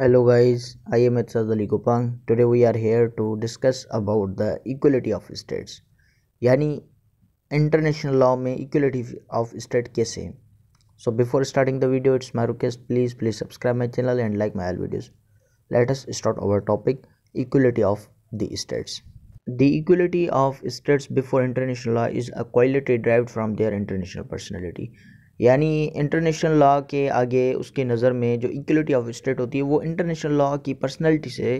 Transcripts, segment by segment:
hello guys I am Etsaz Ali Gopang today we are here to discuss about the equality of states यानी international law में equality of state कैसे है so before starting the video it's my request please please subscribe my channel and like my all videos let us start our topic equality of the states the equality of states before international law is a quality drive from their international personality यानी international law के आगे उसके नज़र में जो equality of state होती है वो इंटरनेशनल लॉ की पर्सनैलिटी से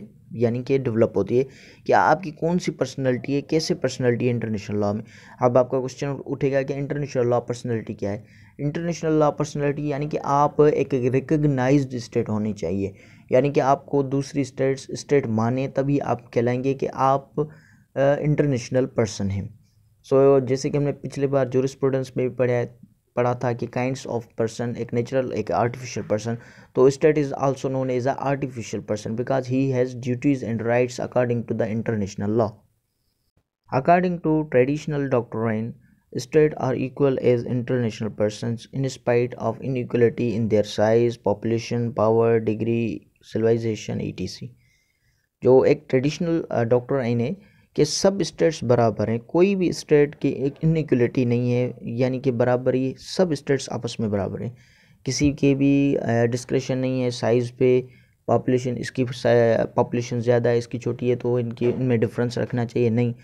यानी कि डेवलप होती है कि आपकी कौन सी पर्सनैलिटी है कैसे पर्सनैलिटी है इंटरनेशनल लॉ में अब आपका क्वेश्चन उठेगा कि इंटरनेशनल लॉ पर्सनैलिटी क्या है इंटरनेशनल लॉ पर्सनैलिटी यानी कि आप एक रिकगनाइज स्टेट होनी चाहिए यानी कि आपको दूसरी स्टेट स्टेट माने तभी आप कहलाएंगे कि आप इंटरनेशनल पर्सन हैं सो so, जैसे कि हमने पिछले बार जोरिस्प्रूडेंस में भी पढ़ा है पढ़ा था कि काइंड ऑफ पर्सन एक नेचुरल एक आर्टिफिशियल पर्सन तो state is also known as a artificial person because he has duties and rights according to the international law according to traditional doctrine state are equal as international persons in spite of inequality in their size population power degree civilization etc जो एक traditional doctor आइन है कि सब states बराबर हैं कोई भी स्टेट की एक इनक्वलिटी नहीं है यानी कि बराबरी सब स्टेट्स आपस में बराबर हैं किसी के भी डिस्क्रिप्शन नहीं है साइज़ पे पॉपुलेशन इसकी पॉपुलेशन ज़्यादा है इसकी छोटी है तो इनकी इनमें डिफरेंस रखना चाहिए नहीं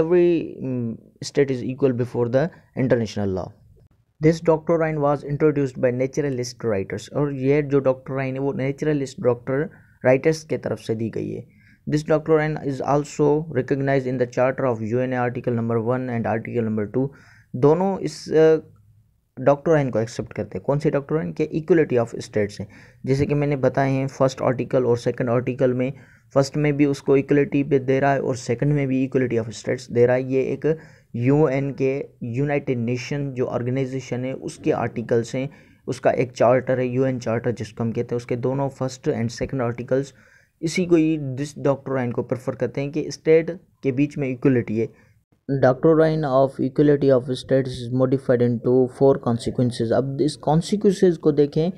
every state is equal before the international law this doctrine was introduced by naturalist writers और यह जो डॉक्टर राइन है वो नेचुरलिस्ट डॉक्टर राइटर्स के तरफ से दी गई है Bisclofen is also recognized in the Charter of UN Article number one and Article number two दोनों इस डॉक्टोराइन को एक्सेप्ट करते हैं कौन से एन के इक्वलिटी ऑफ स्टेट्स हैं जैसे कि मैंने बताए हैं फर्स्ट आर्टिकल और सेकंड आर्टिकल में फर्स्ट में भी उसको इक्वलिटी पे दे रहा है और सेकंड में भी इक्वलिटी ऑफ स्टेट्स दे रहा है ये एक यूएन के यूनाइटेड नेशन जो ऑर्गेनाइजेशन है उसके आर्टिकल्स हैं उसका एक चार्टर है यू चार्टर जिसको हम कहते हैं उसके दोनों फर्स्ट एंड सेकेंड आर्टिकल्स इसी को ही दिस डॉक्टर राइन को प्रेफर करते हैं कि स्टेट के बीच में इक्वलिटी है doctrine of equality of state is modified into four consequences अब इस कॉन्सिक्वेंसेज को देखें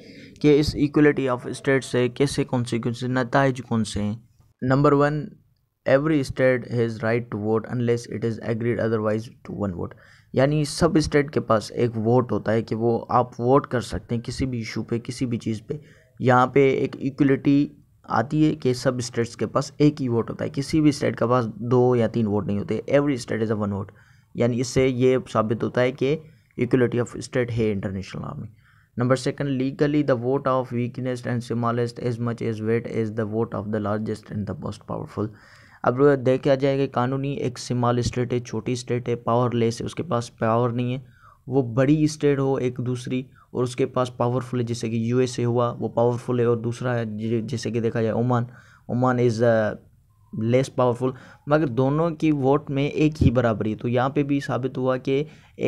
कि इस इक्वलिटी ऑफ स्टेट से कैसे कॉन्सिक्वेंस नतज कौन से हैं number one every state has right to vote unless it is agreed otherwise to one vote यानी सब स्टेट के पास एक वोट होता है कि वो आप वोट कर सकते हैं किसी भी इशू पे किसी भी चीज़ पे यहाँ पे एक इक्वलिटी आती है कि सब स्टेट्स के पास एक ही वोट होता है किसी भी स्टेट के पास दो या तीन वोट नहीं होते every state is a one vote यानी इससे ये साबित होता है कि इक्वलिटी ऑफ स्टेट है इंटरनेशनल लॉ में number second legally the vote of weakest and smallest as much as weight is the vote of the largest and the most powerful अब देखा जाए कि कानूनी एक स्मॉल स्टेट है छोटी स्टेट है पावरलेस है उसके पास पावर नहीं है वो बड़ी स्टेट हो एक दूसरी और उसके पास पावरफुल है जैसे कि यू हुआ वो पावरफुल है और दूसरा है जैसे कि देखा जाए Oman Oman is less powerful मगर दोनों की वोट में एक ही बराबरी तो यहाँ पे भी साबित हुआ कि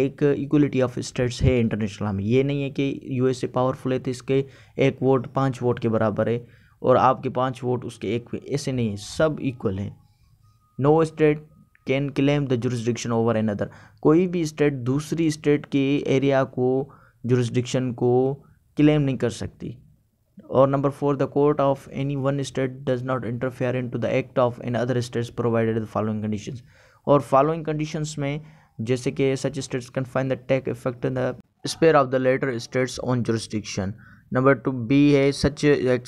एक इक्वलिटी ऑफ स्टेट्स है इंटरनेशनल में ये नहीं है कि यूएसए पावरफुल है तो इसके एक वोट पाँच वोट के बराबर है और आपके पाँच वोट उसके एक ऐसे नहीं है सब इक्वल है no state can claim the jurisdiction over another कोई भी स्टेट दूसरी स्टेट के एरिया को जुरिस्डिक्शन को क्लेम नहीं कर सकती और number four the court of any one state does not interfere into the act of another states provided the following condition और फॉलोइंग कंडीशन में जैसे कि such states can fine the take effect in the sphere of the latter states on jurisdiction number two B है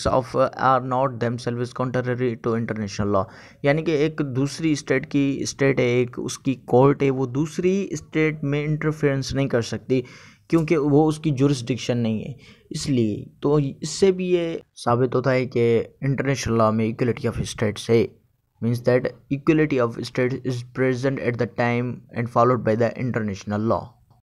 of are not are selves is contrary to international law यानी कि एक दूसरी state की state है एक उसकी court है वो दूसरी स्टेट में इंटरफेरेंस नहीं कर सकती क्योंकि वो उसकी जुरिस्डिक्शन नहीं है इसलिए तो इससे भी ये साबित होता है कि इंटरनेशनल लॉ में इक्वलिटी ऑफ स्टेट्स है means that equality of state is present at the time and followed by the international law